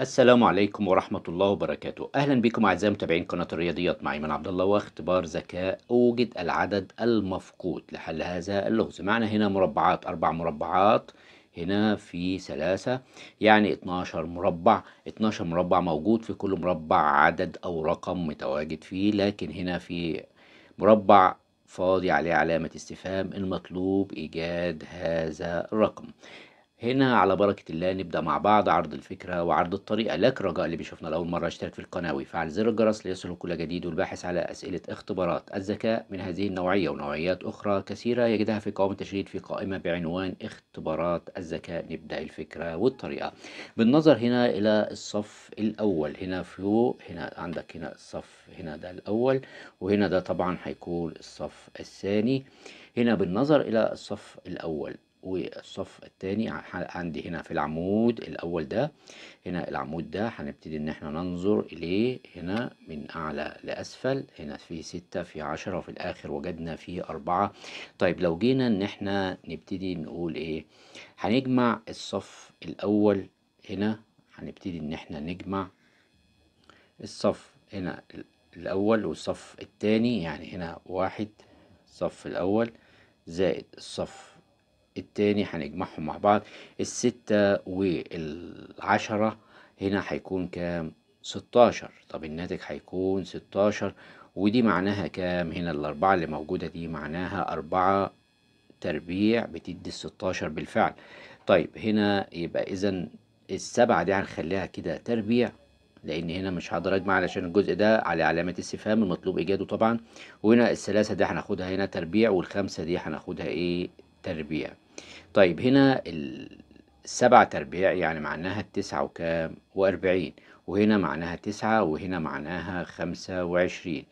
السلام عليكم ورحمة الله وبركاته أهلا بكم أعزائي متابعين قناة الرياضيات مع من عبد الله واختبار ذكاء أوجد العدد المفقود لحل هذا اللغز معنا هنا مربعات أربع مربعات هنا في ثلاثة يعني 12 مربع 12 مربع موجود في كل مربع عدد أو رقم متواجد فيه لكن هنا في مربع فاضي عليه علامة استفهام المطلوب إيجاد هذا الرقم هنا على بركة الله نبدأ مع بعض عرض الفكرة وعرض الطريقة لك رجاء اللي بيشوفنا لأول مرة اشترك في القناة ويفعل زر الجرس ليصلك كل جديد والباحث على أسئلة اختبارات الذكاء من هذه النوعية ونوعيات أخرى كثيرة يجدها في قوام التشريد في قائمة بعنوان اختبارات الذكاء نبدأ الفكرة والطريقة بالنظر هنا إلى الصف الأول هنا فيو هنا عندك هنا الصف هنا ده الأول وهنا ده طبعا هيكون الصف الثاني هنا بالنظر إلى الصف الأول والصف الثاني عندي هنا في العمود الاول ده هنا العمود ده هنبتدي ان احنا ننظر اليه هنا من اعلى لاسفل هنا في ستة في عشرة وفي الاخر وجدنا في اربعة طيب لو جينا ان احنا نبتدي نقول ايه هنجمع الصف الاول هنا هنبتدي ان احنا نجمع الصف هنا الاول والصف الثاني يعني هنا واحد الصف الاول زائد الصف التاني هنجمعهم مع بعض الستة والعشرة هنا هيكون كام ستاشر طب الناتج هيكون ستاشر ودي معناها كام هنا الأربعة اللي موجودة دي معناها أربعة تربيع بتدي الستاشر بالفعل طيب هنا يبقى إذا السبعة دي هنخليها كده تربيع لان هنا مش هقدر اجمع علشان الجزء ده على علامه استفهام المطلوب ايجاده طبعا وهنا الثلاثه دي هناخدها هنا تربيع والخمسه دي هناخدها ايه تربيع طيب هنا السبعة أرباع يعني معناها التسعة وكام وأربعين وهنا معناها تسعة وهنا معناها خمسة وعشرين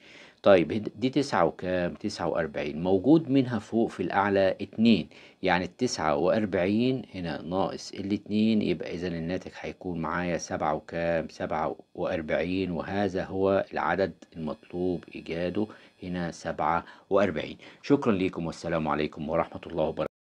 طيب دي تسعة وكام تسعة وأربعين موجود منها فوق في الأعلى اتنين يعني التسعة وأربعين هنا ناقص الاتنين يبقى إذا الناتج هيكون معايا سبعة وكام سبعة وأربعين وهذا هو العدد المطلوب إيجاده هنا سبعة وأربعين شكرا لكم والسلام عليكم ورحمة الله وبركاته